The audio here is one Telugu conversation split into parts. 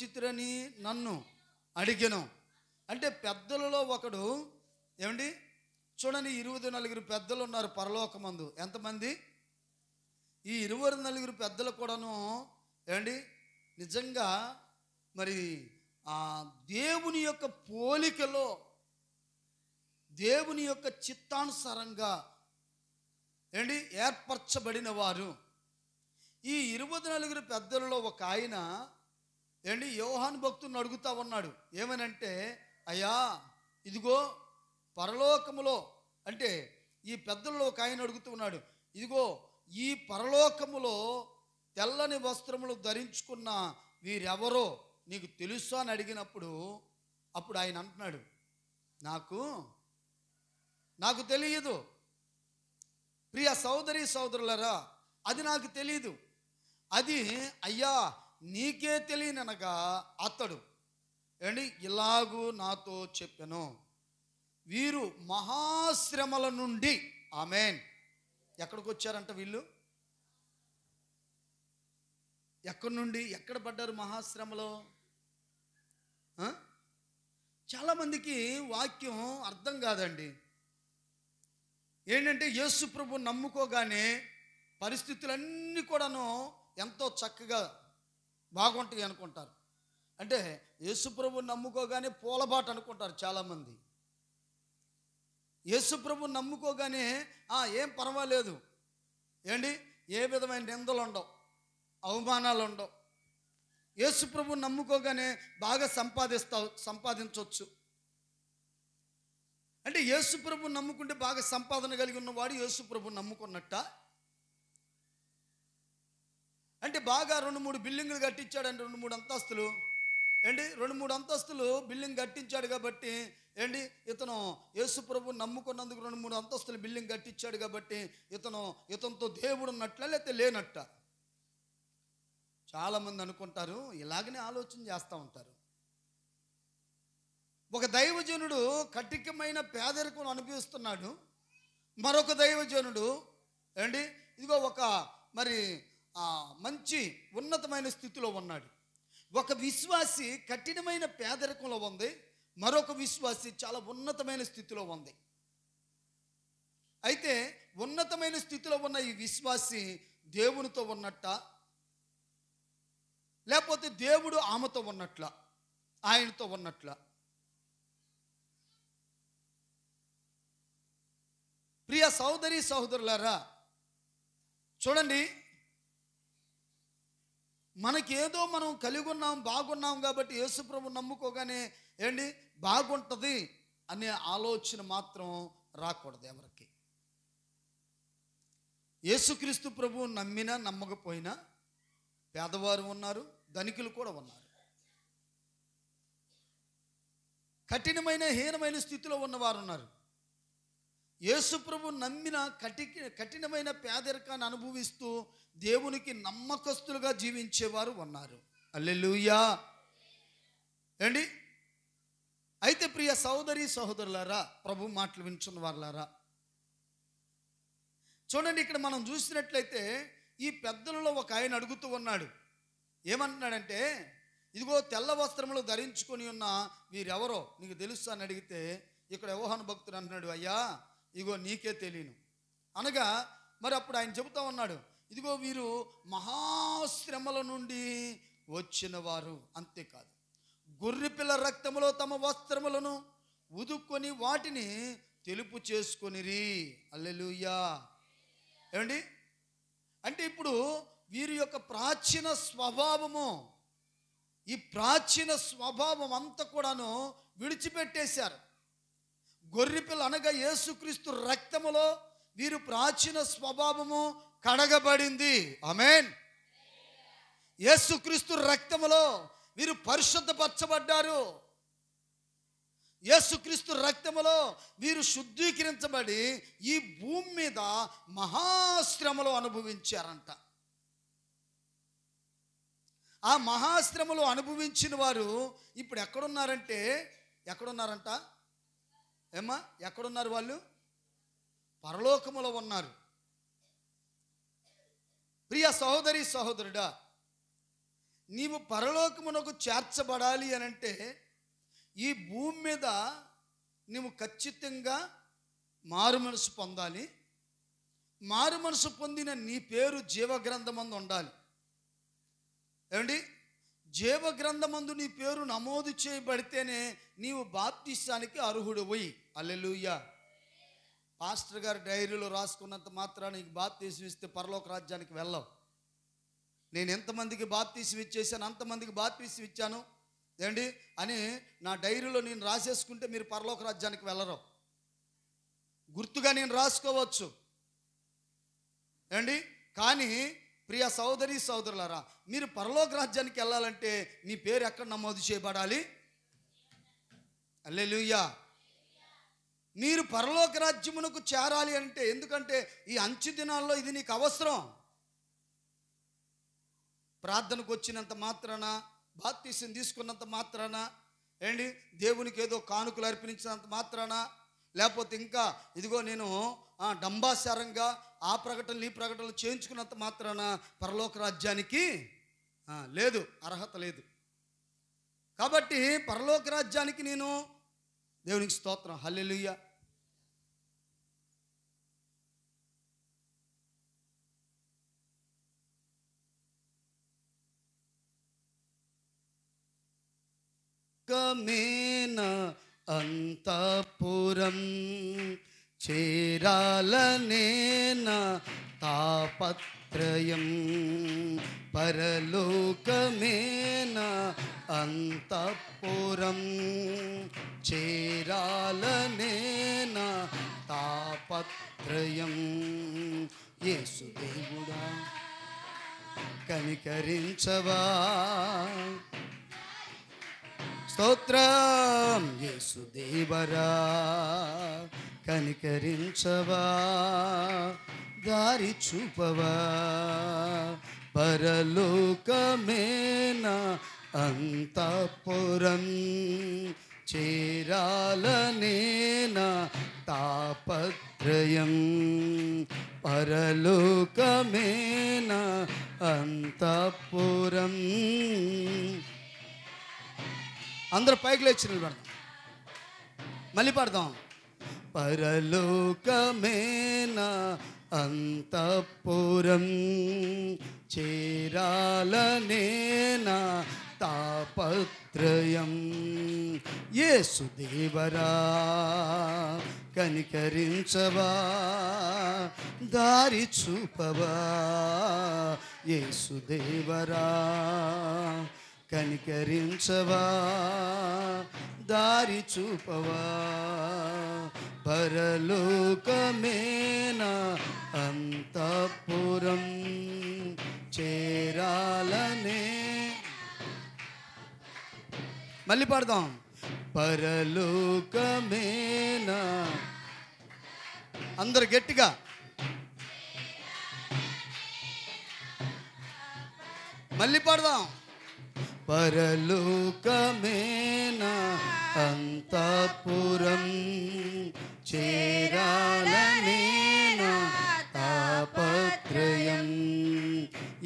చిత్రని నన్ను అడిగాను అంటే పెద్దలలో ఒకడు ఏమండి చూడండి ఇరువది నలుగురు పెద్దలు ఉన్నారు పరలోకమందు ఎంతమంది ఈ ఇరువురు నలుగురు పెద్దలు కూడాను ఏమండి నిజంగా మరి ఆ దేవుని యొక్క పోలికలో దేవుని యొక్క చిత్తానుసారంగా ఏమండి ఏర్పరచబడిన వారు ఈ ఇరువది నలుగురు పెద్దలలో ఒక ఆయన ఏంటి యోహాన్ భక్తుని అడుగుతా ఉన్నాడు ఏమనంటే అయ్యా ఇదిగో పరలోకములో అంటే ఈ పెద్దల్లో ఒక ఆయన అడుగుతూ ఉన్నాడు ఇదిగో ఈ పరలోకములో తెల్లని వస్త్రములు ధరించుకున్న వీరెవరో నీకు తెలుసు అని అడిగినప్పుడు అప్పుడు ఆయన అంటున్నాడు నాకు నాకు తెలియదు ప్రియ సోదరి సోదరులరా అది నాకు తెలియదు అది అయ్యా నీకే అనగా అతడు ఏంటి ఇలాగూ నాతో చెప్పాను వీరు మహాశ్రమల నుండి ఆమెన్ ఎక్కడికి వచ్చారంట వీళ్ళు ఎక్కడి నుండి ఎక్కడ పడ్డారు మహాశ్రమలో చాలామందికి వాక్యం అర్థం కాదండి ఏంటంటే యేసు ప్రభు నమ్ముకోగానే పరిస్థితులన్నీ కూడాను ఎంతో చక్కగా బాగుంటాయి అనుకుంటారు అంటే యేసుప్రభు నమ్ముకోగానే పూలబాట అనుకుంటారు చాలామంది యేసుప్రభు నమ్ముకోగానే ఏం పర్వాలేదు ఏంటి ఏ విధమైన నిందలు ఉండవు అవమానాలు ఉండవు యేసుప్రభు నమ్ముకోగానే బాగా సంపాదిస్తావు సంపాదించవచ్చు అంటే యేసుప్రభు నమ్ముకుంటే బాగా సంపాదన కలిగి ఉన్నవాడు యేసుప్రభు నమ్ముకున్నట్ట అంటే బాగా రెండు మూడు బిల్డింగులు కట్టించాడండి రెండు మూడు అంతస్తులు ఏంటి రెండు మూడు అంతస్తులు బిల్డింగ్ కట్టించాడు కాబట్టి ఏంటి ఇతను యేసు ప్రభు నమ్ముకున్నందుకు రెండు మూడు అంతస్తులు బిల్డింగ్ కట్టించాడు కాబట్టి ఇతను ఇతనితో దేవుడు ఉన్నట్ల లేకపోతే లేనట్ట చాలామంది అనుకుంటారు ఇలాగనే ఆలోచన చేస్తూ ఉంటారు ఒక దైవజనుడు కఠికమైన పేదరికం అనుభవిస్తున్నాడు మరొక దైవజనుడు ఏంటి ఇదిగో ఒక మరి మంచి ఉన్నతమైన స్థితిలో ఉన్నాడు ఒక విశ్వాసి కఠినమైన పేదరికంలో ఉంది మరొక విశ్వాసి చాలా ఉన్నతమైన స్థితిలో ఉంది అయితే ఉన్నతమైన స్థితిలో ఉన్న ఈ విశ్వాసి దేవునితో ఉన్నట్ట లేకపోతే దేవుడు ఆమెతో ఉన్నట్ల ఆయనతో ఉన్నట్ల ప్రియ సహోదరి సహోదరులారా చూడండి మనకేదో మనం కలిగి ఉన్నాం బాగున్నాం కాబట్టి యేసుప్రభు నమ్ముకోగానే ఏంటి బాగుంటుంది అనే ఆలోచన మాత్రం రాకూడదు ఎవరికి యేసుక్రీస్తు ప్రభు నమ్మినా నమ్మకపోయినా పేదవారు ఉన్నారు ధనికులు కూడా ఉన్నారు కఠినమైన హీనమైన స్థితిలో ఉన్నవారు ఉన్నారు యేసుప్రభు నమ్మిన కఠి కఠినమైన పేదరికాన్ని అనుభవిస్తూ దేవునికి నమ్మకస్తులుగా జీవించేవారు ఉన్నారు అల్లెలుయా ఏండి అయితే ప్రియ సహోదరి సహోదరులారా ప్రభు మాటలు వింటున్న వాళ్ళారా చూడండి ఇక్కడ మనం చూసినట్లయితే ఈ పెద్దలలో ఒక ఆయన అడుగుతూ ఉన్నాడు ఏమంటున్నాడంటే ఇదిగో తెల్ల వస్త్రములు ధరించుకొని ఉన్న వీరెవరో నీకు తెలుసు అని అడిగితే ఇక్కడ యోహాను భక్తుడు అంటున్నాడు అయ్యా ఇగో నీకే తెలియను అనగా మరి అప్పుడు ఆయన చెబుతా ఉన్నాడు ఇదిగో వీరు మహాశ్రమల నుండి వచ్చిన వారు అంతేకాదు గొర్రెపిల్ల రక్తములో తమ వస్త్రములను ఉదుక్కొని వాటిని తెలుపు చేసుకొనిరి అల్లెలుయ్యా ఏమండి అంటే ఇప్పుడు వీరి యొక్క ప్రాచీన స్వభావము ఈ ప్రాచీన స్వభావం అంతా కూడాను విడిచిపెట్టేశారు గొర్రెపిల్ల అనగా యేసుక్రీస్తు రక్తములో వీరు ప్రాచీన స్వభావము కడగబడింది అమేన్ యేసుక్రీస్తు రక్తములో వీరు పరిశుద్ధపరచబడ్డారు యేసుక్రీస్తు రక్తములో వీరు శుద్ధీకరించబడి ఈ భూమి మీద మహాశ్రమలు అనుభవించారంట ఆ మహాశ్రమలు అనుభవించిన వారు ఇప్పుడు ఎక్కడున్నారంటే ఎక్కడున్నారంట ఏమ్మా ఎక్కడున్నారు వాళ్ళు పరలోకములో ఉన్నారు ప్రియ సహోదరి సహోదరుడా నీవు పరలోకమునకు చేర్చబడాలి అని అంటే ఈ భూమి మీద నీవు ఖచ్చితంగా మారు మనసు పొందాలి మారు మనసు పొందిన నీ పేరు జీవగ్రంథమందు ఉండాలి ఏమండి జీవగ్రంథమందు నీ పేరు నమోదు చేయబడితేనే నీవు బాప్తిష్టానికి అర్హుడు పోయి అల్లెలుయ్యా పాస్టర్ గారు డైరీలో రాసుకున్నంత మాత్రాన నీకు బాప్తీసం ఇస్తే పరలోక రాజ్యానికి వెళ్ళవు నేను ఎంతమందికి బాప్తీసం ఇచ్చేసాను అంతమందికి బాప్తీసం ఇచ్చాను ఏంటి అని నా డైరీలో నేను రాసేసుకుంటే మీరు పరలోక రాజ్యానికి వెళ్ళరు గుర్తుగా నేను రాసుకోవచ్చు ఏండి కానీ ప్రియ సోదరి సోదరులరా మీరు పరలోక రాజ్యానికి వెళ్ళాలంటే మీ పేరు ఎక్కడ నమోదు చేయబడాలి అల్లెలుయ్యా మీరు పరలోక రాజ్యమునకు చేరాలి అంటే ఎందుకంటే ఈ అంచు దినాల్లో ఇది నీకు అవసరం ప్రార్థనకు వచ్చినంత మాత్రాన బాప్తీసం తీసుకున్నంత మాత్రాన ఏంటి దేవునికి ఏదో కానుకలు అర్పించినంత మాత్రాన లేకపోతే ఇంకా ఇదిగో నేను డంబాసారంగా ఆ ప్రకటనలు ఈ ప్రకటనలు చేయించుకున్నంత మాత్రాన పరలోక రాజ్యానికి లేదు అర్హత లేదు కాబట్టి పరలోక రాజ్యానికి నేను దేవునికి స్తోత్రం హల్లెలుయ్య మేన అంతపురం చేరాలనేన తాపత్ त्रयं परलोकमेन अन्तःपुरं चेरालनेन तापत्रयं येसुदेवुडा కనికరించవా స్తోత్రం యేసుదేవరా కనికరించవా దారి చూపవా పరలోకమేనా అంతఃపురం చేరాలనేనా తాపత్రయం పరలోకమేనా అంతఃపురం అందరు పైకి లేచిన మళ్ళీ పడదాం పరలోకమేనా అంతఃపురం చేరాలనేనా తాపత్రయం ఏసుదేవరా కనికరించవా దారి చూపవా ఏసుదేవరా కనికరించవా దారి చూపవా పరలోకమేనా అంతఃపురం చేరాలనే మళ్ళీ పాడదాం పరలోకమేనా అందరు గట్టిగా మళ్ళీ పాడదాం పరలోకమేనా అంతఃపురం చేరాలనే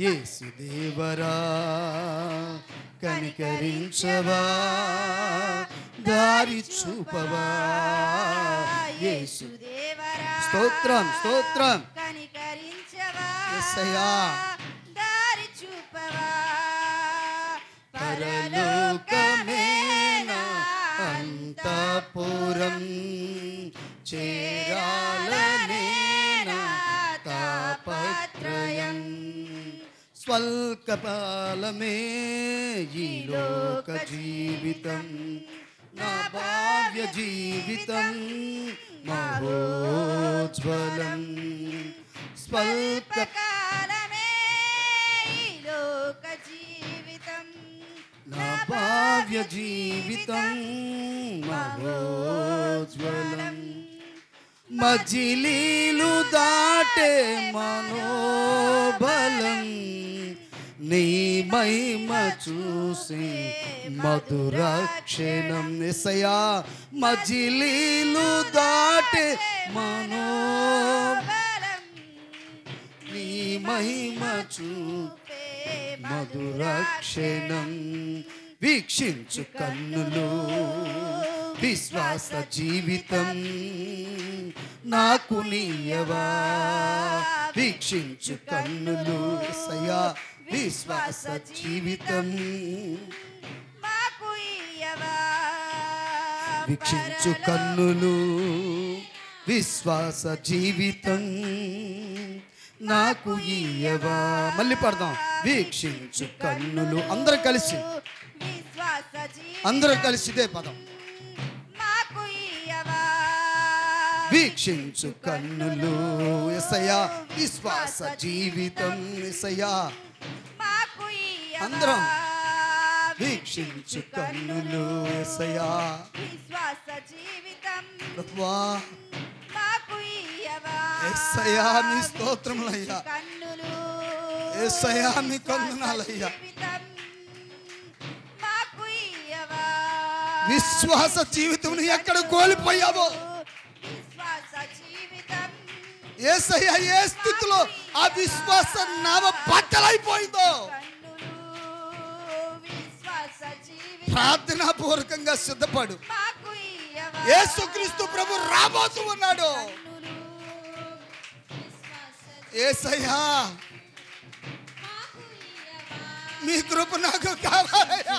యేసుదేవరా కనికరించవా దారి చూపవా యేసుదేవరా స్తోత్రం స్తోత్రం కనికరించవా ఎస్సయ్యా దారి చూపవా పరలోకమేన అంతపురం చేరాలనే స్వల్కపాలమే ఈ లోక జీవితం నా భావ్య జీవితం మహోజ్వలం స్వల్పకాలమే ఈ లోక జీవితం నా భావ్య జీవితం మహోజ్వలం మజిలీలు దాటే మనోబలం నీ మహిమ చూసి మధురక్షణం నిసయా మజిలీలు దాటే మనో నీ మహిమ చూ మధురక్షణం వీక్షించు కన్నులు విశ్వాస జీవితం నాకు నీయవా వీక్షించు కన్నులు సయా విశ్వాస జీవితం వీక్షించు కన్నులు విశ్వాస జీవితం నాకు ఇయ్యవా మళ్ళీ పడదాం వీక్షించు కన్నులు అందరూ కలిసి అందరూ కలిసిదే పదం వీక్షించు కన్నులు ఎసయా విశ్వాస జీవితం ఎసయా అందరం వీక్షించు కన్నులు ఎసయా విశ్వాస జీవితం ప్రభువా ఎస్సయా నీ స్తోత్రములయ్యా ఎస్సయా నీ కొందనాలయ్యా విశ్వాస జీవితం ఎక్కడ కోల్పోయావో ఏసయ్య ఏ స్థితిలో ఆ విశ్వాస నామ ప్రార్థన పూర్వకంగా సిద్ధపడు ఏసుక్రీస్తు ప్రభు రాబోతూ ఉన్నాడు ఏసయ్యా మీ కృప నాకు కావాలయ్యా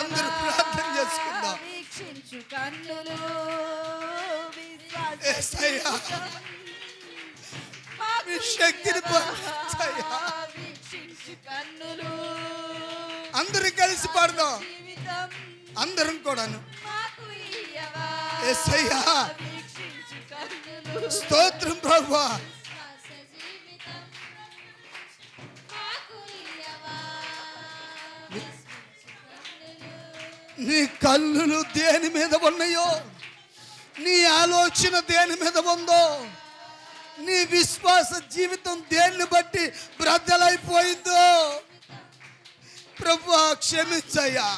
అందరూ ప్రార్థన చేసుకుందాం వీక్షించు శక్తిని కన్నులు అందరూ కలిసి పాడదాం అందరం కూడాను ఎస్ఐయా స్తోత్రం ప్రభా నీ కళ్ళు దేని మీద ఉన్నాయో నీ ఆలోచన దేని మీద ఉందో నీ విశ్వాస జీవితం దేన్ని బట్టి బ్రద్దలైపోయిందో ప్రభు క్షమించయ్యా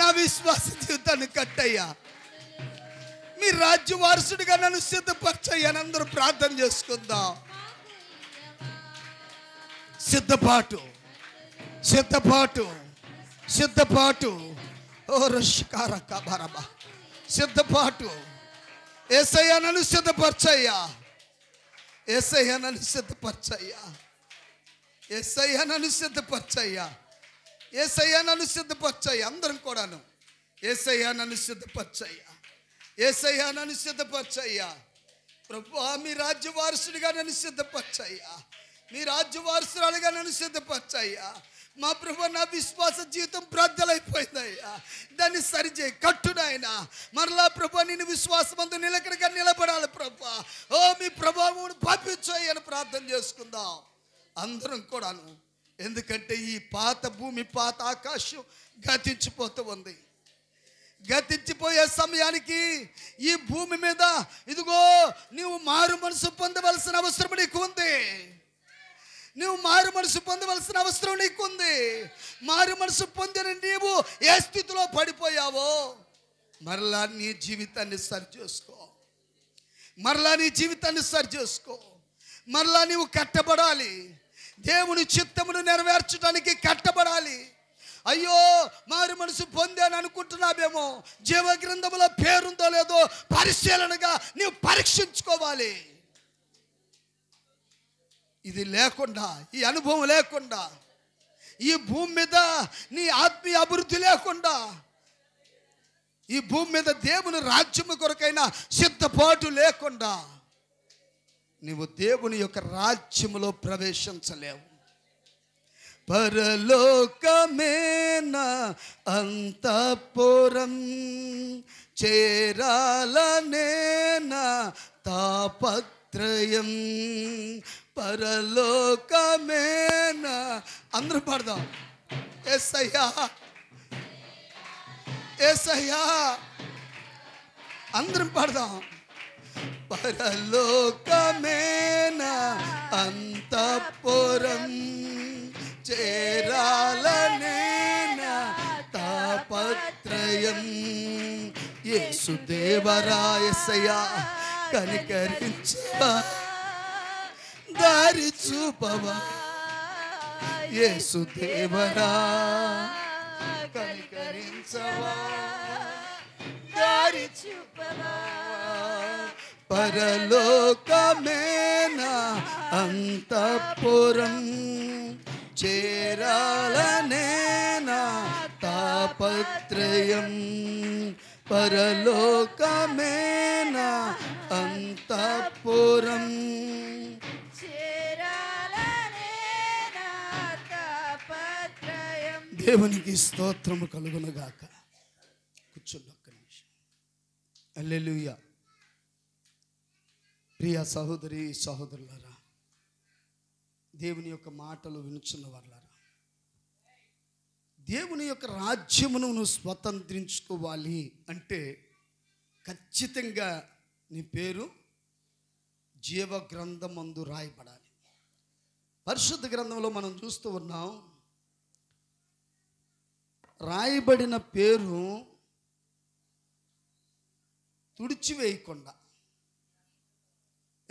నా విశ్వాస జీవితాన్ని కట్టయ్యా మీ రాజ్య వారసుడిగా నన్ను సిద్ధపరచయ్యాని అందరూ ప్రార్థన చేసుకుందాం సిద్ధపాటు సిద్ధపాటు సిద్ధపాటు ఓ సిద్ధపాటు ఏసయ్యా సిద్ధపరచయ్యా ఏసయ్యా సిద్ధపరచయ్యా ఏసయ్యా సిద్ధపరచయ్యా ఏసయ్యా నన్ను సిద్ధపరచయ్యా అందరం కూడాను ఏసయ్యా నన్ను సిద్ధపరచయ్యా ఏసయ్యా సిద్ధపరచయ్యా ప్రభు మీ వారసుడిగా నన్ను సిద్ధపరచయ్యా మీ వారసురాలుగా నన్ను సిద్ధపరచయ్యా మా ప్రభు నా విశ్వాస జీవితం బ్రద్దలైపోయింది దాన్ని సరిచేయి కట్టునాయన మరలా ప్రభు నేను విశ్వాసమందు నిలకడగా నిలబడాలి ప్రభు ఓ మీ ప్రభావం పంపించాయని ప్రార్థన చేసుకుందాం అందరం కూడాను ఎందుకంటే ఈ పాత భూమి పాత ఆకాశం గతించిపోతూ ఉంది గతించిపోయే సమయానికి ఈ భూమి మీద ఇదిగో నీవు మారు మనసు పొందవలసిన అవసరం నీకు ఉంది నువ్వు మారు మనసు పొందవలసిన అవసరం నీకుంది మారు మనసు పొందిన నీవు ఏ స్థితిలో పడిపోయావో మరలా నీ జీవితాన్ని సరిచేసుకో మరలా నీ జీవితాన్ని సరిచేసుకో మరలా నీవు కట్టబడాలి దేవుని చిత్తమును నెరవేర్చడానికి కట్టబడాలి అయ్యో మారు మనసు పొందాను అనుకుంటున్నావేమో జీవ పేరుందో లేదో పరిశీలనగా నీవు పరీక్షించుకోవాలి ఇది లేకుండా ఈ అనుభవం లేకుండా ఈ భూమి మీద నీ ఆత్మీయ అభివృద్ధి లేకుండా ఈ భూమి మీద దేవుని రాజ్యము కొరకైన సిద్ధపాటు లేకుండా నీవు దేవుని యొక్క రాజ్యములో ప్రవేశించలేవు పరలోకమేన పూరం చేరాలనేన తాపత్రయం పరలోకమేనా అందరూ పాడదాం ఏసయ్యా ఏసయ్యా అందరం పాడదాం పరలోకమేనా అంతపురం చేరాలనేనా తాపత్రయం సయా కనికరించా దారి చూపవా యేసు దేవరా కనికరించవా దారి చూపవా పరలోకమేనా అంతఃపురం చేరాలనేనా తాపత్రయం పరలోకమేనా అంతఃపురం దేవునికి స్తోత్రము కలుగునగాక కూర్చోండి ఒక్క నిమిషం అల్లెలుయ ప్రియ సహోదరి సహోదరులరా దేవుని యొక్క మాటలు వినుచున్న వాళ్ళారా దేవుని యొక్క రాజ్యమును నువ్వు స్వతంత్రించుకోవాలి అంటే ఖచ్చితంగా నీ పేరు జీవ అందు రాయబడాలి పరిశుద్ధ గ్రంథంలో మనం చూస్తూ ఉన్నాం రాయబడిన పేరు తుడిచివేయకుండా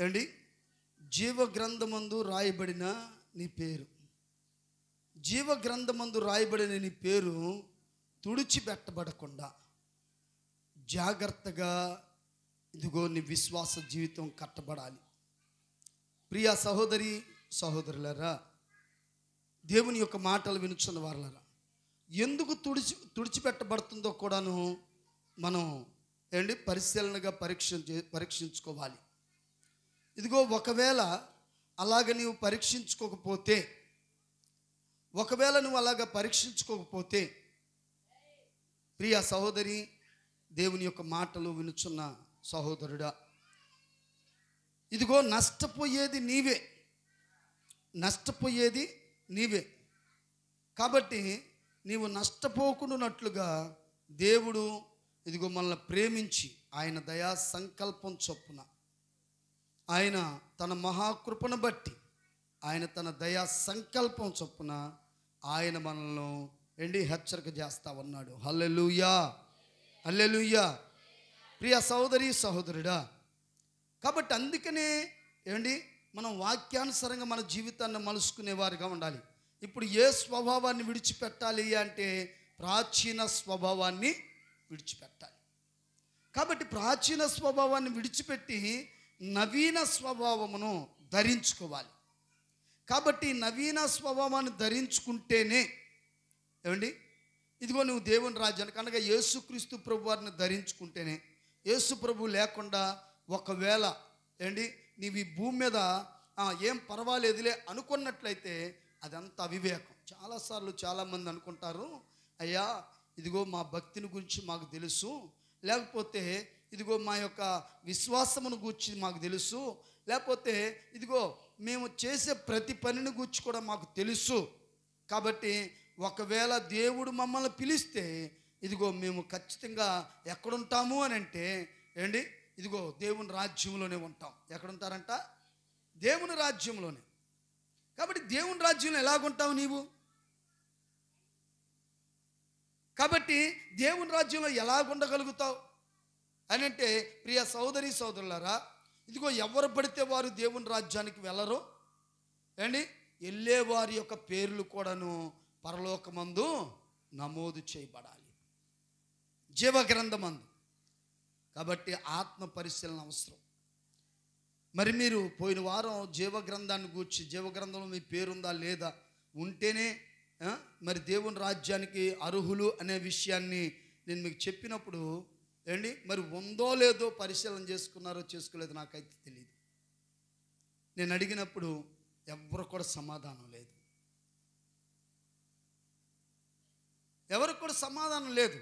ఏమండి జీవగ్రంథమందు రాయబడిన నీ పేరు జీవగ్రంథమందు రాయబడిన నీ పేరు తుడిచిపెట్టబడకుండా జాగ్రత్తగా ఇదిగో నీ విశ్వాస జీవితం కట్టబడాలి ప్రియా సహోదరి సహోదరులరా దేవుని యొక్క మాటలు వినుచున్న వారులరా ఎందుకు తుడిచి తుడిచిపెట్టబడుతుందో కూడాను మనం ఏంటి పరిశీలనగా పరీక్ష పరీక్షించుకోవాలి ఇదిగో ఒకవేళ అలాగ నీవు పరీక్షించుకోకపోతే ఒకవేళ నువ్వు అలాగ పరీక్షించుకోకపోతే ప్రియ సహోదరి దేవుని యొక్క మాటలు వినుచున్న సహోదరుడా ఇదిగో నష్టపోయేది నీవే నష్టపోయేది నీవే కాబట్టి నీవు నష్టపోకుండానట్లుగా దేవుడు ఇదిగో మనల్ని ప్రేమించి ఆయన దయా సంకల్పం చొప్పున ఆయన తన మహాకృపను బట్టి ఆయన తన దయా సంకల్పం చొప్పున ఆయన మనల్ని ఎండి హెచ్చరిక చేస్తా ఉన్నాడు హల్లెలుయా హల్లెలుయా ప్రియ సహోదరి సహోదరుడా కాబట్టి అందుకనే ఏమండి మనం వాక్యానుసారంగా మన జీవితాన్ని మలుసుకునే వారిగా ఉండాలి ఇప్పుడు ఏ స్వభావాన్ని విడిచిపెట్టాలి అంటే ప్రాచీన స్వభావాన్ని విడిచిపెట్టాలి కాబట్టి ప్రాచీన స్వభావాన్ని విడిచిపెట్టి నవీన స్వభావమును ధరించుకోవాలి కాబట్టి నవీన స్వభావాన్ని ధరించుకుంటేనే ఏమండి ఇదిగో నువ్వు దేవుని రాజ్యానికి అనగా యేసుక్రీస్తు ప్రభు వారిని ధరించుకుంటేనే యేసు ప్రభు లేకుండా ఒకవేళ ఏమండి నీవి ఈ భూమి మీద ఏం పర్వాలేదులే అనుకున్నట్లయితే అదంతా అవివేకం చాలాసార్లు చాలామంది అనుకుంటారు అయ్యా ఇదిగో మా భక్తిని గురించి మాకు తెలుసు లేకపోతే ఇదిగో మా యొక్క విశ్వాసమును గూర్చి మాకు తెలుసు లేకపోతే ఇదిగో మేము చేసే ప్రతి పనిని గూర్చి కూడా మాకు తెలుసు కాబట్టి ఒకవేళ దేవుడు మమ్మల్ని పిలిస్తే ఇదిగో మేము ఖచ్చితంగా ఎక్కడుంటాము అని అంటే ఏంటి ఇదిగో దేవుని రాజ్యంలోనే ఉంటాం ఎక్కడుంటారంట దేవుని రాజ్యంలోనే కాబట్టి దేవుని రాజ్యంలో ఎలాగుంటావు నీవు కాబట్టి దేవుని రాజ్యంలో ఎలాగుండగలుగుతావు అని అంటే ప్రియ సోదరి సోదరులారా ఇదిగో ఎవరు పడితే వారు దేవుని రాజ్యానికి వెళ్ళరు ఏండి వెళ్ళే వారి యొక్క పేర్లు కూడాను పరలోకమందు నమోదు చేయబడాలి జీవగ్రంథమందు కాబట్టి ఆత్మ పరిశీలన అవసరం మరి మీరు పోయిన వారం జీవగ్రంథాన్ని కూర్చి గూర్చి జీవ గ్రంథంలో మీ పేరుందా లేదా ఉంటేనే మరి దేవుని రాజ్యానికి అర్హులు అనే విషయాన్ని నేను మీకు చెప్పినప్పుడు ఏండి మరి ఉందో లేదో పరిశీలన చేసుకున్నారో చేసుకోలేదో నాకైతే తెలియదు నేను అడిగినప్పుడు ఎవరు కూడా సమాధానం లేదు ఎవరు కూడా సమాధానం లేదు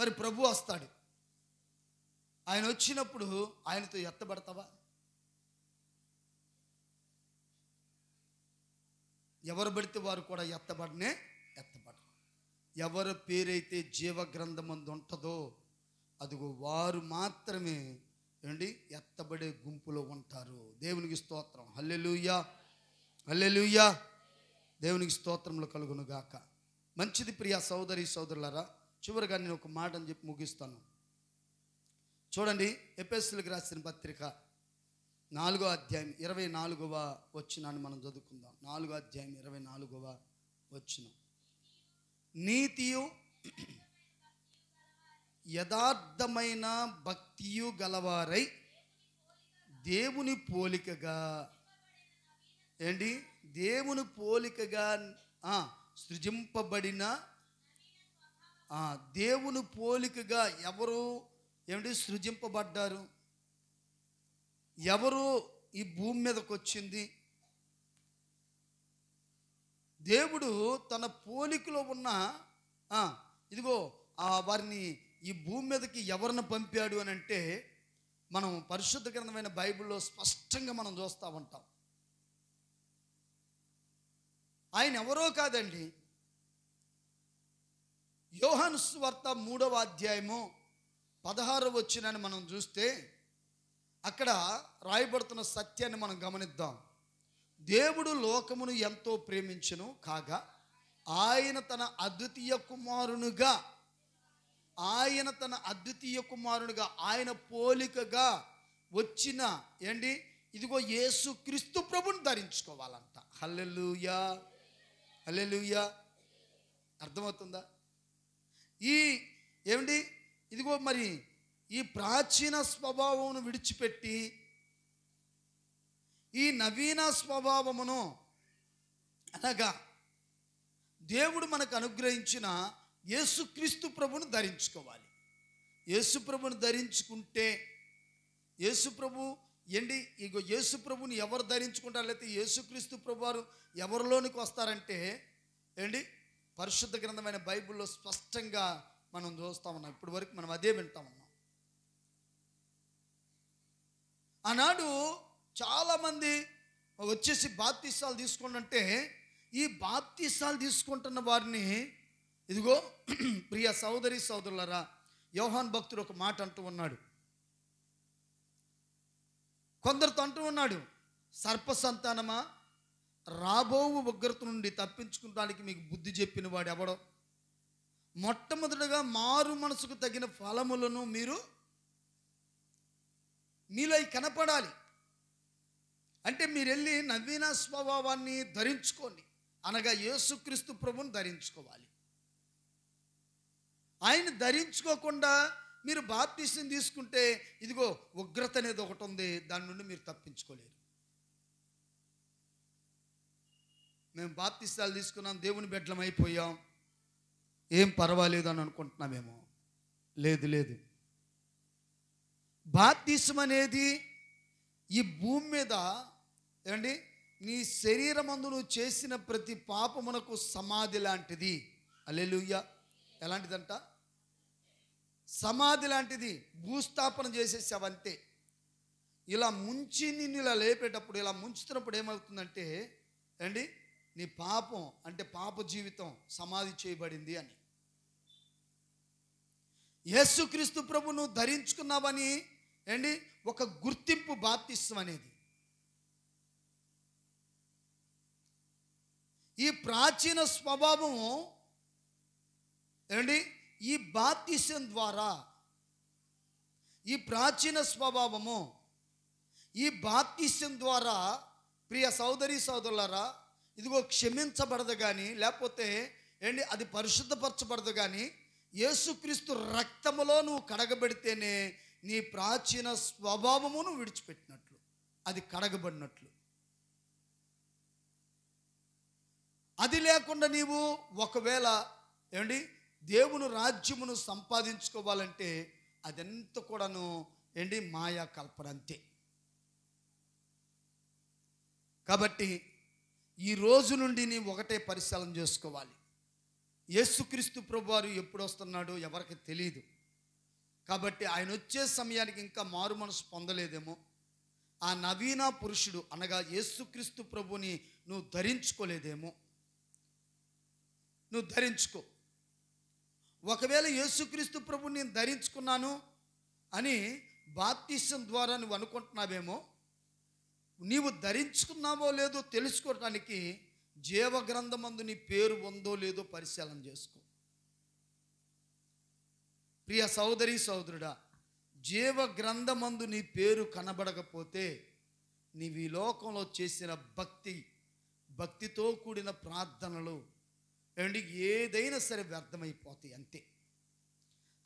మరి ప్రభు వస్తాడు ఆయన వచ్చినప్పుడు ఆయనతో ఎత్తబడతావా ఎవరు పడితే వారు కూడా ఎత్తబడనే ఎత్తబడ ఎవరి పేరైతే జీవ గ్రంథమందు ఉంటుందో అదిగో వారు మాత్రమే ఏమండి ఎత్తబడే గుంపులో ఉంటారు దేవునికి స్తోత్రం హల్లెలుయ్యా హల్లెలుయ్యా దేవునికి స్తోత్రంలో కలుగును గాక మంచిది ప్రియా సోదరి సోదరులరా చివరిగా నేను ఒక మాట అని చెప్పి ముగిస్తాను చూడండి ఎపిఎస్సీలకు రాసిన పత్రిక నాలుగో అధ్యాయం ఇరవై నాలుగవ వచ్చినాన్ని మనం చదువుకుందాం నాలుగో అధ్యాయం ఇరవై నాలుగవ వచ్చిన నీతియు యథార్థమైన భక్తియు గలవారై దేవుని పోలికగా ఏంటి దేవుని పోలికగా సృజింపబడిన దేవుని పోలికగా ఎవరు ఏమిటి సృజింపబడ్డారు ఎవరు ఈ భూమి మీదకి వచ్చింది దేవుడు తన పోలికలో ఉన్న ఇదిగో ఆ వారిని ఈ భూమి మీదకి ఎవరిని పంపాడు అని అంటే మనం పరిశుద్ధ గ్రంథమైన బైబిల్లో స్పష్టంగా మనం చూస్తూ ఉంటాం ఆయన ఎవరో కాదండి యోహను వార్త మూడవ అధ్యాయము పదహారు వచ్చినని మనం చూస్తే అక్కడ రాయబడుతున్న సత్యాన్ని మనం గమనిద్దాం దేవుడు లోకమును ఎంతో ప్రేమించను కాగా ఆయన తన అద్వితీయ కుమారునుగా ఆయన తన అద్వితీయ కుమారునిగా ఆయన పోలికగా వచ్చిన ఏంటి ఇదిగో యేసు క్రీస్తు ప్రభుని ధరించుకోవాలంట హల్లెలుయా హల్లెలుయా అర్థమవుతుందా ఈ ఏమిటి ఇదిగో మరి ఈ ప్రాచీన స్వభావమును విడిచిపెట్టి ఈ నవీన స్వభావమును అనగా దేవుడు మనకు అనుగ్రహించిన యేసుక్రీస్తు ప్రభును ధరించుకోవాలి యేసు ప్రభును ధరించుకుంటే యేసు ప్రభు ఏంటి ఇగో యేసు ప్రభుని ఎవరు ధరించుకుంటారు లేకపోతే యేసుక్రీస్తు ప్రభు వారు ఎవరిలోనికి వస్తారంటే ఏంటి పరిశుద్ధ గ్రంథమైన బైబిల్లో స్పష్టంగా మనం చూస్తూ ఉన్నాం ఇప్పటి వరకు మనం అదే వింటా ఉన్నాం ఆనాడు చాలామంది వచ్చేసి బాప్తీసాలు తీసుకుంటుంటే ఈ బాప్తీసాలు తీసుకుంటున్న వారిని ఇదిగో ప్రియ సోదరి సోదరులరా యోహాన్ భక్తుడు ఒక మాట అంటూ ఉన్నాడు కొందరితో అంటూ ఉన్నాడు సర్ప సంతానమా రాబోవు ఉగ్రత నుండి తప్పించుకోవడానికి మీకు బుద్ధి చెప్పిన వాడు ఎవడో మొట్టమొదటగా మారు మనసుకు తగిన ఫలములను మీరు మీలో కనపడాలి అంటే మీరు వెళ్ళి నవీన స్వభావాన్ని ధరించుకోండి అనగా యేసుక్రీస్తు ప్రభుని ధరించుకోవాలి ఆయన ధరించుకోకుండా మీరు బాప్తిస్ని తీసుకుంటే ఇదిగో ఉగ్రత అనేది ఒకటి ఉంది దాని నుండి మీరు తప్పించుకోలేరు మేము బాప్తిస్తాలు తీసుకున్నాం దేవుని బిడ్డలం అయిపోయాం ఏం పర్వాలేదు అని అనుకుంటున్నామేమో లేదు లేదు బాప్తిసం అనేది ఈ భూమి మీద ఏమండి నీ శరీరమందు నువ్వు చేసిన ప్రతి పాపమునకు సమాధి లాంటిది అల్లెలుయ్య ఎలాంటిదంట సమాధి లాంటిది భూస్థాపన చేసేసావంతే ఇలా ముంచి నిన్ను ఇలా లేపేటప్పుడు ఇలా ముంచుతున్నప్పుడు ఏమవుతుందంటే ఏండి నీ పాపం అంటే పాప జీవితం సమాధి చేయబడింది అని యేసుక్రీస్తు ప్రభు నువ్వు ధరించుకున్నావని ఏంటి ఒక గుర్తింపు బాప్తిస్తం అనేది ఈ ప్రాచీన స్వభావము ఏంటి ఈ బాప్తిసం ద్వారా ఈ ప్రాచీన స్వభావము ఈ బాప్తిసం ద్వారా ప్రియ సోదరి సోదరులారా ఇదిగో క్షమించబడదు కానీ లేకపోతే ఏంటి అది పరిశుద్ధపరచబడదు కానీ యేసుక్రీస్తు రక్తములో నువ్వు కడగబెడితేనే నీ ప్రాచీన స్వభావము నువ్వు విడిచిపెట్టినట్లు అది కడగబడినట్లు అది లేకుండా నీవు ఒకవేళ ఏమండి దేవుని రాజ్యమును సంపాదించుకోవాలంటే అదెంత కూడాను ఏంటి మాయా కల్పన అంతే కాబట్టి ఈ రోజు నుండి నీ ఒకటే పరిశీలన చేసుకోవాలి యేసుక్రీస్తు ప్రభువారు ఎప్పుడు వస్తున్నాడో ఎవరికి తెలియదు కాబట్టి ఆయన వచ్చే సమయానికి ఇంకా మారు మనసు పొందలేదేమో ఆ నవీన పురుషుడు అనగా యేసుక్రీస్తు ప్రభుని నువ్వు ధరించుకోలేదేమో నువ్వు ధరించుకో ఒకవేళ యేసుక్రీస్తు ప్రభుని నేను ధరించుకున్నాను అని బాప్తిష్టం ద్వారా నువ్వు అనుకుంటున్నావేమో నీవు ధరించుకున్నావో లేదో తెలుసుకోవడానికి జీవగ్రంథమందు నీ పేరు ఉందో లేదో పరిశీలన చేసుకో ప్రియ సోదరి సోదరుడా జీవ గ్రంథమందు నీ పేరు కనబడకపోతే నీవి లోకంలో చేసిన భక్తి భక్తితో కూడిన ప్రార్థనలు అండ్ ఏదైనా సరే వ్యర్థమైపోతాయి అంతే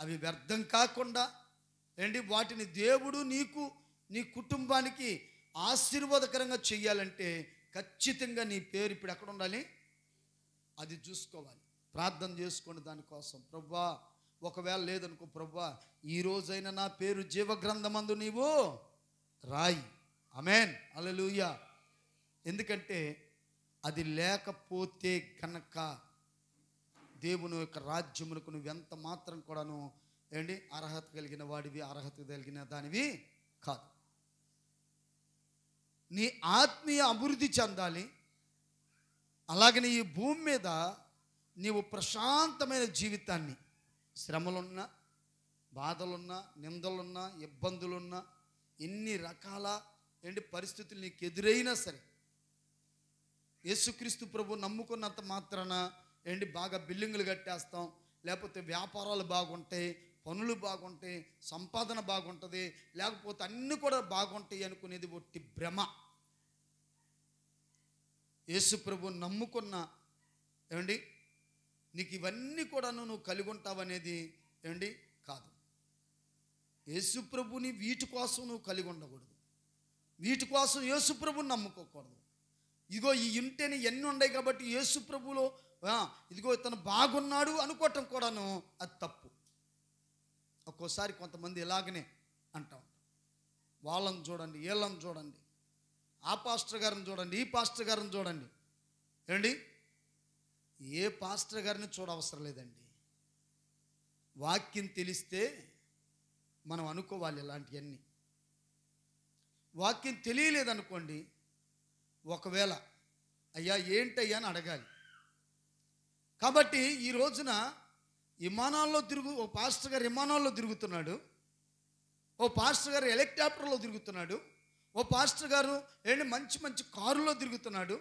అవి వ్యర్థం కాకుండా ఏంటి వాటిని దేవుడు నీకు నీ కుటుంబానికి ఆశీర్వాదకరంగా చేయాలంటే ఖచ్చితంగా నీ పేరు ఇప్పుడు ఎక్కడ ఉండాలి అది చూసుకోవాలి ప్రార్థన చేసుకోండి దానికోసం ప్రవ్వా ఒకవేళ లేదనుకో ప్రవ్వా ఈరోజైనా నా పేరు జీవగ్రంథమందు నీవు రాయి అమెన్ అలలుయ ఎందుకంటే అది లేకపోతే కనుక దేవుని యొక్క రాజ్యమునకు నువ్వు ఎంత మాత్రం కూడాను ఏంటి అర్హత కలిగిన వాడివి అర్హత కలిగిన దానివి కాదు నీ ఆత్మీయ అభివృద్ధి చెందాలి అలాగే ఈ భూమి మీద నీవు ప్రశాంతమైన జీవితాన్ని శ్రమలున్నా బాధలున్నా నిందలున్నా ఇబ్బందులున్నా ఎన్ని రకాల ఏంటి పరిస్థితులు నీకు ఎదురైనా సరే యేసుక్రీస్తు ప్రభు నమ్ముకున్నంత మాత్రాన ఏంటి బాగా బిల్డింగ్లు కట్టేస్తాం లేకపోతే వ్యాపారాలు బాగుంటాయి పనులు బాగుంటాయి సంపాదన బాగుంటుంది లేకపోతే అన్నీ కూడా బాగుంటాయి అనుకునేది ఒట్టి భ్రమ యేసు ప్రభు నమ్ముకున్న ఏమండి నీకు ఇవన్నీ కూడా నువ్వు కలిగి ఉంటావనేది ఏమండి కాదు యేసు ప్రభుని వీటి కోసం నువ్వు కలిగి ఉండకూడదు వీటి కోసం యేసు ప్రభుని నమ్ముకోకూడదు ఇదిగో ఈ ఇంటిని ఎన్ని ఉన్నాయి కాబట్టి యేసు ప్రభులో ఇదిగో ఇతను బాగున్నాడు అనుకోవటం కూడాను అది తప్పు ఒక్కోసారి కొంతమంది ఇలాగనే అంటాం వాళ్ళని చూడండి వీళ్ళని చూడండి ఆ పాస్టర్ గారిని చూడండి ఈ పాస్టర్ గారిని చూడండి ఏమండి ఏ పాస్టర్ గారిని చూడవసరం లేదండి వాక్యం తెలిస్తే మనం అనుకోవాలి ఇలాంటివన్నీ వాక్యం తెలియలేదనుకోండి ఒకవేళ అయ్యా ఏంటయ్యా అని అడగాలి కాబట్టి ఈ రోజున విమానాల్లో తిరుగు ఓ పాస్టర్ గారు విమానాల్లో తిరుగుతున్నాడు ఓ పాస్టర్ గారు హెలికాప్టర్లో తిరుగుతున్నాడు ఓ పాస్టర్ గారు ఏంటి మంచి మంచి కారులో తిరుగుతున్నాడు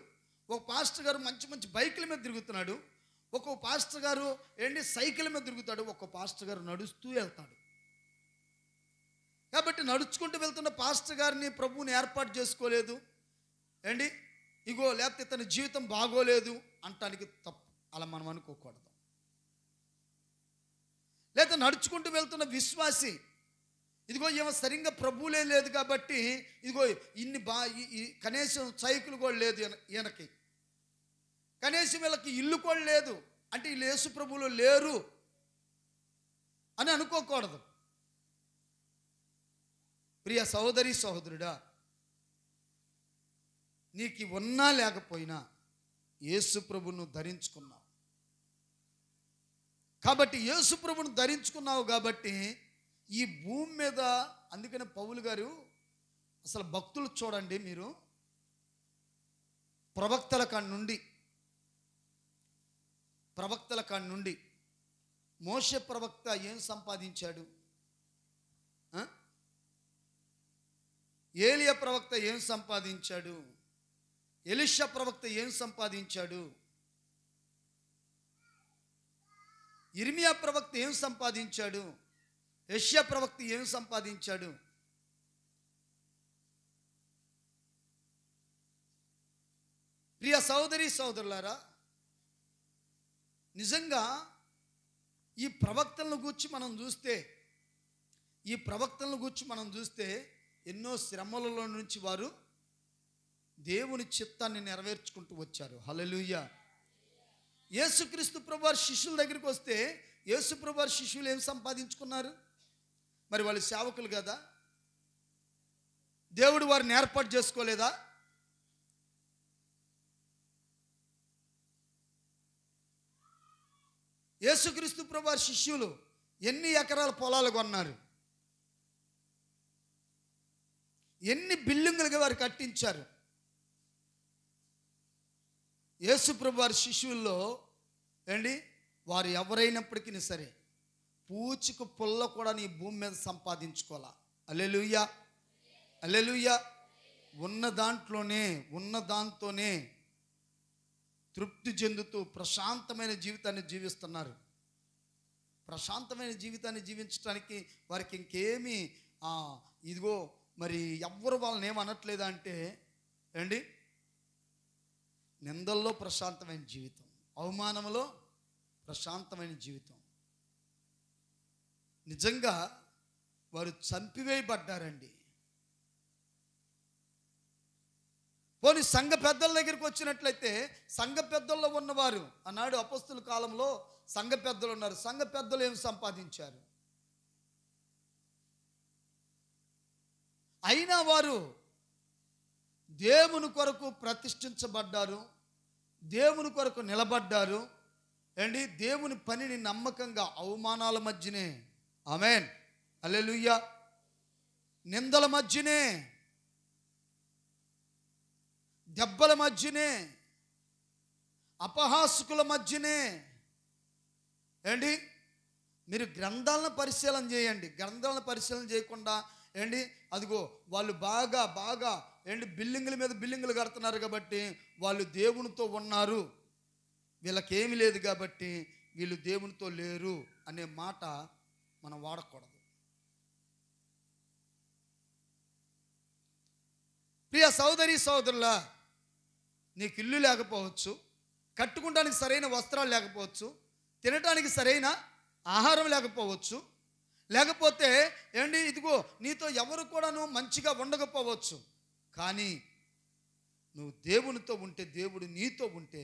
ఓ పాస్టర్ గారు మంచి మంచి బైకుల మీద తిరుగుతున్నాడు ఒక్కో పాస్టర్ గారు ఏంటి సైకిల్ మీద తిరుగుతాడు ఒక్కో పాస్టర్ గారు నడుస్తూ వెళ్తాడు కాబట్టి నడుచుకుంటూ వెళ్తున్న పాస్టర్ గారిని ప్రభువుని ఏర్పాటు చేసుకోలేదు ఏంటి ఇగో లేకపోతే తన జీవితం బాగోలేదు అంటానికి తప్పు అలా మనం అనుకోకూడదు లేదా నడుచుకుంటూ వెళ్తున్న విశ్వాసి ఇదిగో ఏమో సరిగ్గా ప్రభువులే లేదు కాబట్టి ఇదిగో ఇన్ని బా కనీసం సైకిల్ కూడా లేదు ఈయనకి కనీసం వీళ్ళకి ఇల్లు కూడా లేదు అంటే వీళ్ళు ప్రభువులు లేరు అని అనుకోకూడదు ప్రియ సహోదరి సహోదరుడా నీకు ఉన్నా లేకపోయినా యేసు ప్రభును ధరించుకున్నావు కాబట్టి యేసుప్రభుని ధరించుకున్నావు కాబట్టి ఈ భూమి మీద అందుకనే పౌలు గారు అసలు భక్తులు చూడండి మీరు ప్రవక్తల నుండి ప్రవక్తల నుండి మోస ప్రవక్త ఏం సంపాదించాడు ఏలియ ప్రవక్త ఏం సంపాదించాడు ఎలిషా ప్రవక్త ఏం సంపాదించాడు ఇర్మియా ప్రవక్త ఏం సంపాదించాడు యష్యా ప్రవక్త ఏం సంపాదించాడు ప్రియ సహోదరి సోదరులారా నిజంగా ఈ ప్రవక్తలను గూర్చి మనం చూస్తే ఈ ప్రవక్తలను గూర్చి మనం చూస్తే ఎన్నో శ్రమలలో నుంచి వారు దేవుని చిత్తాన్ని నెరవేర్చుకుంటూ వచ్చారు హలలుయ్యా యేసుక్రీస్తు ప్రభు శిష్యుల దగ్గరికి వస్తే యేసు ప్రభు శిష్యులు ఏం సంపాదించుకున్నారు మరి వాళ్ళు సేవకులు కదా దేవుడు వారిని ఏర్పాటు చేసుకోలేదా యేసుక్రీస్తు ప్రభు శిష్యులు ఎన్ని ఎకరాల పొలాలు కొన్నారు ఎన్ని బిల్డింగులుగా వారు కట్టించారు యేసుప్రభు వారి శిష్యుల్లో ఏండి వారు ఎవరైనప్పటికీ సరే పూచిక పుల్ల కూడా నీ భూమి మీద సంపాదించుకోవాలా అల్లెలుయ్యా అల్లెలుయ్యా ఉన్న దాంట్లోనే ఉన్న దాంతోనే తృప్తి చెందుతూ ప్రశాంతమైన జీవితాన్ని జీవిస్తున్నారు ప్రశాంతమైన జీవితాన్ని జీవించడానికి వారికి ఇంకేమీ ఇదిగో మరి ఎవ్వరు వాళ్ళని ఏమనట్లేదంటే ఏండి నిందల్లో ప్రశాంతమైన జీవితం అవమానంలో ప్రశాంతమైన జీవితం నిజంగా వారు చంపివేయబడ్డారండి పోనీ సంఘ పెద్దల దగ్గరికి వచ్చినట్లయితే సంఘ పెద్దల్లో ఉన్నవారు ఆనాడు అపస్తుల కాలంలో సంఘ పెద్దలు ఉన్నారు సంఘ పెద్దలు ఏం సంపాదించారు అయినా వారు దేవుని కొరకు ప్రతిష్ఠించబడ్డారు దేవుని కొరకు నిలబడ్డారు అండి దేవుని పనిని నమ్మకంగా అవమానాల మధ్యనే ఆమెన్ అల్లెలుయ్య నిందల మధ్యనే దెబ్బల మధ్యనే అపహాసుకుల మధ్యనే ఏంటి మీరు గ్రంథాలను పరిశీలన చేయండి గ్రంథాలను పరిశీలన చేయకుండా ఏంటి అదిగో వాళ్ళు బాగా బాగా ఏంటి బిల్డింగ్ల మీద బిల్డింగ్లు కడుతున్నారు కాబట్టి వాళ్ళు దేవునితో ఉన్నారు వీళ్ళకేమి లేదు కాబట్టి వీళ్ళు దేవునితో లేరు అనే మాట మనం వాడకూడదు ప్రియ సోదరి సోదరుల నీకు ఇల్లు లేకపోవచ్చు కట్టుకుంటానికి సరైన వస్త్రాలు లేకపోవచ్చు తినటానికి సరైన ఆహారం లేకపోవచ్చు లేకపోతే ఏంటి ఇదిగో నీతో ఎవరు కూడాను మంచిగా ఉండకపోవచ్చు కానీ నువ్వు దేవునితో ఉంటే దేవుడు నీతో ఉంటే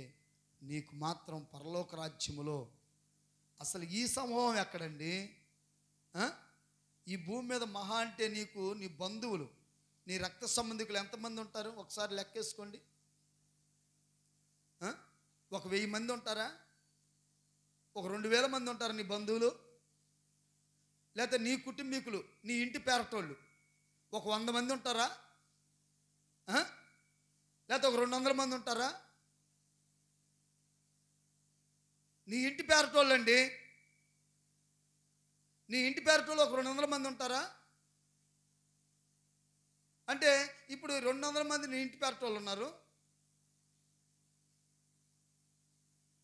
నీకు మాత్రం పరలోక రాజ్యములో అసలు ఈ సమూహం ఎక్కడండి ఈ భూమి మీద మహా అంటే నీకు నీ బంధువులు నీ రక్త సంబంధికులు ఎంతమంది ఉంటారు ఒకసారి లెక్కేసుకోండి ఒక వెయ్యి మంది ఉంటారా ఒక రెండు వేల మంది ఉంటారా నీ బంధువులు లేకపోతే నీ కుటుంబీకులు నీ ఇంటి పేరటోళ్ళు ఒక వంద మంది ఉంటారా లేకపోతే ఒక రెండు వందల మంది ఉంటారా నీ ఇంటి పేరటోళ్ళండి నీ ఇంటి పేరటోళ్ళు ఒక రెండు వందల మంది ఉంటారా అంటే ఇప్పుడు రెండు వందల మంది నీ ఇంటి పేరటోళ్ళు ఉన్నారు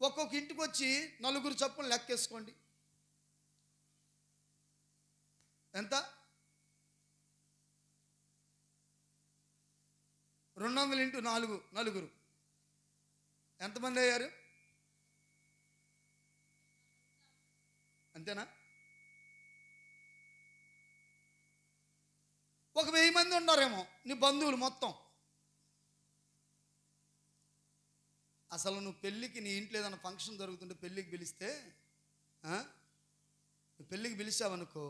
ఒక్కొక్క ఇంటికి వచ్చి నలుగురు చప్పులు లెక్కేసుకోండి ఎంత రెండు వందల ఇంటూ నాలుగు నలుగురు ఎంతమంది అయ్యారు అంతేనా ఒక వెయ్యి మంది ఉన్నారేమో నీ బంధువులు మొత్తం అసలు నువ్వు పెళ్ళికి నీ ఇంట్లో ఏదైనా ఫంక్షన్ జరుగుతుంటే పెళ్ళికి పిలిస్తే పెళ్ళికి పిలిచావనుకో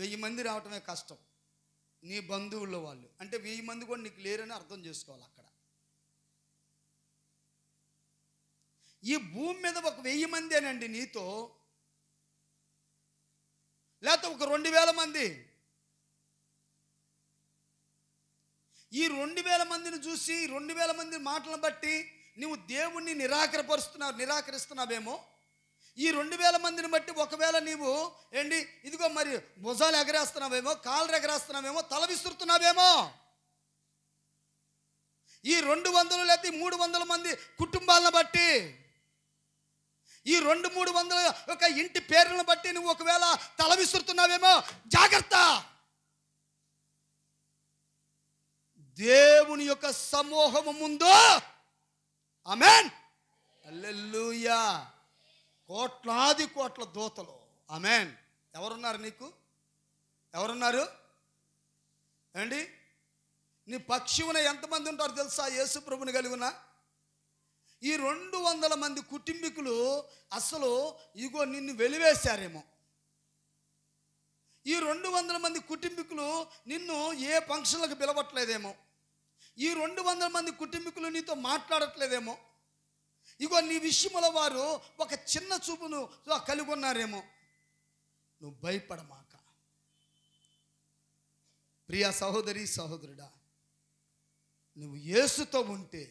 వెయ్యి మంది రావటమే కష్టం నీ బంధువుల్లో వాళ్ళు అంటే వెయ్యి మంది కూడా నీకు లేరని అర్థం చేసుకోవాలి అక్కడ ఈ భూమి మీద ఒక వెయ్యి మందేనండి నీతో లేకపోతే ఒక రెండు వేల మంది ఈ రెండు వేల మందిని చూసి రెండు వేల మంది మాటలను బట్టి నువ్వు దేవుణ్ణి నిరాకరపరుస్తున్నావు నిరాకరిస్తున్నావేమో ఈ రెండు వేల మందిని బట్టి ఒకవేళ నీవు ఏంటి ఇదిగో మరి భుజాలు ఎగరేస్తున్నావేమో కాళ్ళు ఎగరేస్తున్నావేమో తల విసురుతున్నావేమో ఈ రెండు వందలు లేకపోతే మూడు వందల మంది కుటుంబాలను బట్టి ఈ రెండు మూడు వందల యొక్క ఇంటి పేర్లను బట్టి నువ్వు ఒకవేళ తల విసురుతున్నావేమో జాగ్రత్త దేవుని యొక్క సమూహము ముందు అమెన్ అల్లెల్లుయా కోట్లాది కోట్ల దూతలు అమెన్ ఎవరున్నారు నీకు ఎవరున్నారు ఏండి నీ పక్షివున ఎంతమంది ఉంటారు తెలుసా యేసు ప్రభుని కలిగిన ఈ రెండు వందల మంది కుటుంబీకులు అసలు ఇగో నిన్ను వెలివేశారేమో ఈ రెండు వందల మంది కుటుంబీకులు నిన్ను ఏ ఫంక్షన్లకు పిలవట్లేదేమో ఈ రెండు వందల మంది కుటుంబీకులు నీతో మాట్లాడట్లేదేమో ఇగో నీ విషయముల వారు ఒక చిన్న చూపును కలిగి ఉన్నారేమో నువ్వు భయపడమాక ప్రియా సహోదరి సహోదరుడా నువ్వు ఏసుతో ఉంటే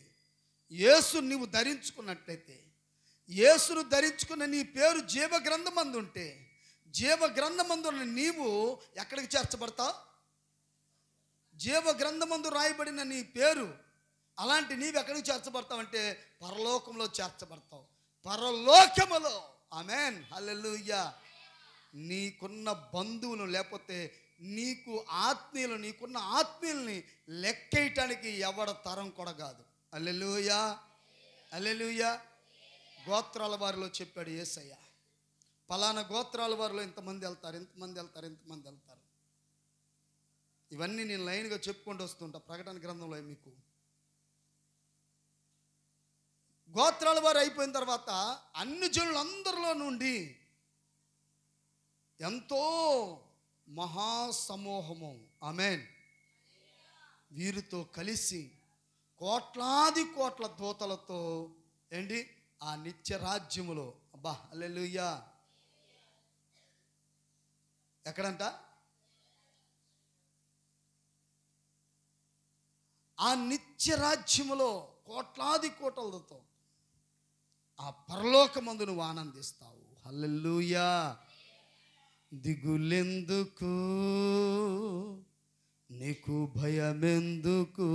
ఏసు నువ్వు ధరించుకున్నట్లయితే ఏసును ధరించుకున్న నీ పేరు జీవ గ్రంథమందు ఉంటే జీవ గ్రంథమందు నీవు ఎక్కడికి చేర్చబడతావు జీవ గ్రంథమందు రాయబడిన నీ పేరు అలాంటి నీవు ఎక్కడికి చేర్చబడతావంటే పరలోకంలో చేర్చబడతావు పరలోకములో ఆమెన్ హల్లెలూయ నీకున్న బంధువులు లేకపోతే నీకు ఆత్మీయులు నీకున్న ఆత్మీయుల్ని లెక్కేయటానికి ఎవడ తరం కూడా కాదు అల్లెలుయా అల్లెలుయా గోత్రాల వారిలో చెప్పాడు ఏసయ్య పలానా గోత్రాల వారిలో ఇంతమంది వెళ్తారు ఇంతమంది వెళ్తారు ఇంతమంది వెళ్తారు ఇవన్నీ నేను లైన్గా చెప్పుకుంటూ వస్తుంటా ప్రకటన గ్రంథంలో మీకు గోత్రాల వారు అయిపోయిన తర్వాత అన్ని జనులందరిలో నుండి ఎంతో మహాసమూహము అమెన్ వీరితో కలిసి కోట్లాది కోట్ల దూతలతో ఏంటి ఆ నిత్య రాజ్యములో అబ్బా అల్లెలుయ్యా ఎక్కడంట ఆ నిత్య రాజ్యములో కోట్లాది కోటలతో ఆ పరలోకమందు నువ్వు ఆనందిస్తావు హల్లెలూయా దిగులెందుకు నీకు భయమెందుకు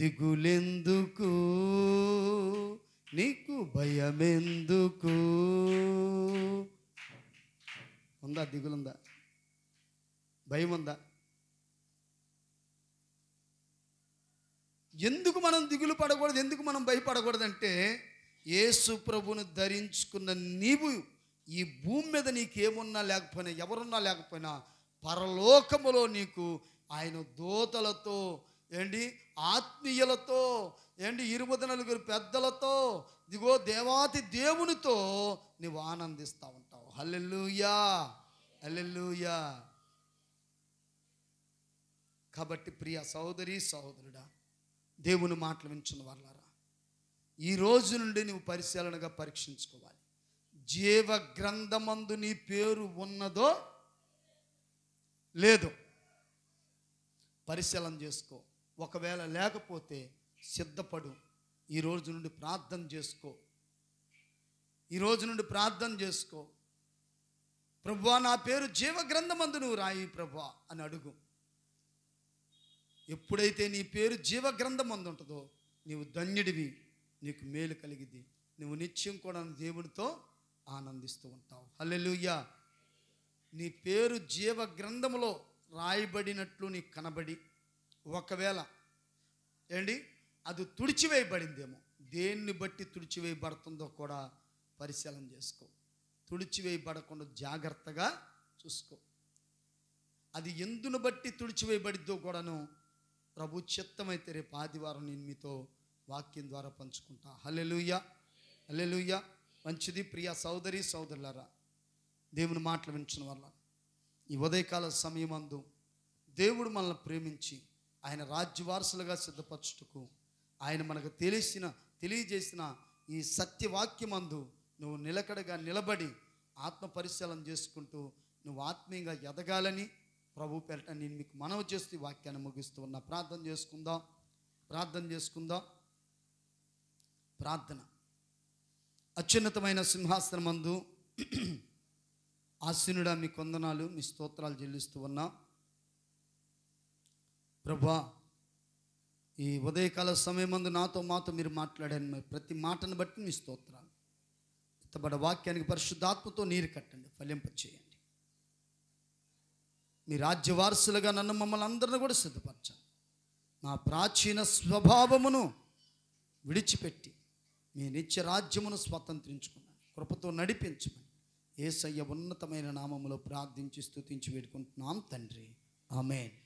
దిగులెందుకు నీకు భయమెందుకు ఉందా దిగులుందా భయం ఉందా ఎందుకు మనం దిగులు పడకూడదు ఎందుకు మనం భయపడకూడదంటే యేసు ప్రభును ధరించుకున్న నీవు ఈ భూమి మీద నీకేమున్నా లేకపోయినా ఎవరున్నా లేకపోయినా పరలోకములో నీకు ఆయన దోతలతో ఏంటి ఆత్మీయులతో ఏంటి ఇరువది నలుగురు పెద్దలతో దిగో దేవాతి దేవునితో నీవు ఆనందిస్తూ ఉంటావు హల్లెల్లుయా హల్లెల్లుయా కాబట్టి ప్రియ సహోదరి సహోదరుడా దేవుని మాటలు వించిన వాళ్ళారా ఈ రోజు నుండి నువ్వు పరిశీలనగా పరీక్షించుకోవాలి జీవ గ్రంథమందు నీ పేరు ఉన్నదో లేదో పరిశీలన చేసుకో ఒకవేళ లేకపోతే సిద్ధపడు ఈ రోజు నుండి ప్రార్థన చేసుకో ఈ రోజు నుండి ప్రార్థన చేసుకో ప్రభువా నా పేరు జీవ గ్రంథమందు నువ్వు రాయి ప్రభువా అని అడుగు ఎప్పుడైతే నీ పేరు జీవ గ్రంథం ఉంటుందో నీవు ధన్యుడివి నీకు మేలు కలిగింది నువ్వు నిత్యం కూడా దేవునితో ఆనందిస్తూ ఉంటావు హల్లెలుయ్యా నీ పేరు జీవ గ్రంథములో రాయబడినట్లు నీకు కనబడి ఒకవేళ ఏండి అది తుడిచివేయబడిందేమో దేన్ని బట్టి తుడిచివేయబడుతుందో కూడా పరిశీలన చేసుకో తుడిచివేయబడకుండా జాగ్రత్తగా చూసుకో అది ఎందును బట్టి తుడిచివేయబడిద్దో కూడాను ప్రభు చిత్తమైతే రేపు ఆదివారం నేను మీతో వాక్యం ద్వారా పంచుకుంటా హలెలుయ హలెలుయ మంచిది ప్రియ సోదరి సోదరులరా దేవుని మాటలు వించడం వల్ల ఈ ఉదయకాల సమయమందు దేవుడు మనల్ని ప్రేమించి ఆయన రాజ్యవారసులుగా సిద్ధపరచుటకు ఆయన మనకు తెలిసిన తెలియజేసిన ఈ సత్యవాక్యమందు నువ్వు నిలకడగా నిలబడి ఆత్మ పరిశీలన చేసుకుంటూ నువ్వు ఆత్మీయంగా ఎదగాలని ప్రభు పేరట నేను మీకు మనవి చేస్తూ వాక్యాన్ని ముగిస్తూ ఉన్నా ప్రార్థన చేసుకుందాం ప్రార్థన చేసుకుందాం ప్రార్థన అత్యున్నతమైన సింహాసనం మందు ఆశీనుడా మీ కొందనాలు మీ స్తోత్రాలు చెల్లిస్తూ ఉన్నా ప్రభా ఈ ఉదయకాల సమయం మందు నాతో మాతో మీరు మాట్లాడాను ప్రతి మాటను బట్టి మీ స్తోత్రాలు ఇతబడ వాక్యానికి పరిశుద్ధాత్మతో నీరు కట్టండి ఫలింపచేయండి నీ వారసులుగా నన్ను మమ్మల్ని అందరిని కూడా సిద్ధపరచాను మా ప్రాచీన స్వభావమును విడిచిపెట్టి మీ నిత్య రాజ్యమును స్వతంత్రించుకున్నాను కృపతో నడిపించమని ఏసయ్య ఉన్నతమైన నామములో ప్రార్థించి స్థుతించి వేడుకుంటున్నాం తండ్రి ఆమెన్